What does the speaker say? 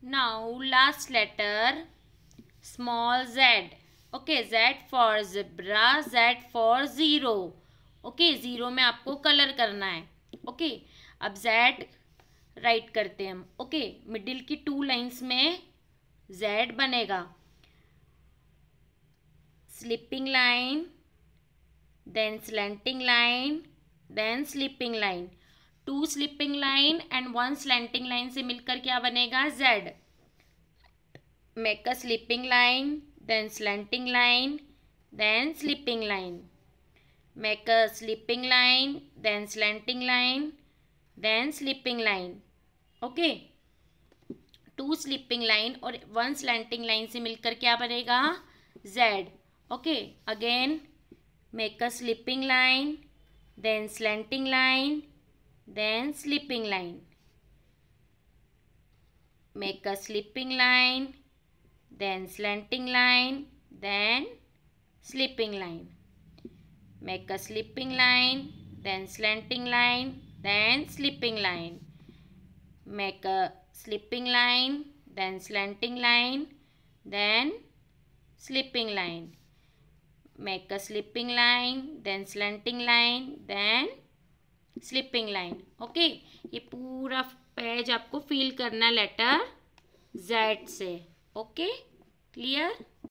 now last letter small z okay z for zebra z for zero okay zero में आपको colour करना है okay अब z right करते हैं हम ओके मिडिल की टू लाइंस में z बनेगा sleeping line then slanting line then sleeping line two sleeping line and one slanting line से मिलकर क्या बनेगा Z make a sleeping line then slanting line then sleeping line make a sleeping line then slanting line then sleeping line okay two sleeping line और one slanting line से मिलकर क्या बनेगा Z okay again make a sleeping line then slanting line Then slipping line. Make a slipping line, then slanting line, then slipping line. Make a slipping line, then slanting line, then slipping line. Make a slipping line, then slanting line, then slipping line. Make a slipping line, then slanting line, then sleeping line okay ये पूरा page आपको fill करना letter Z से okay clear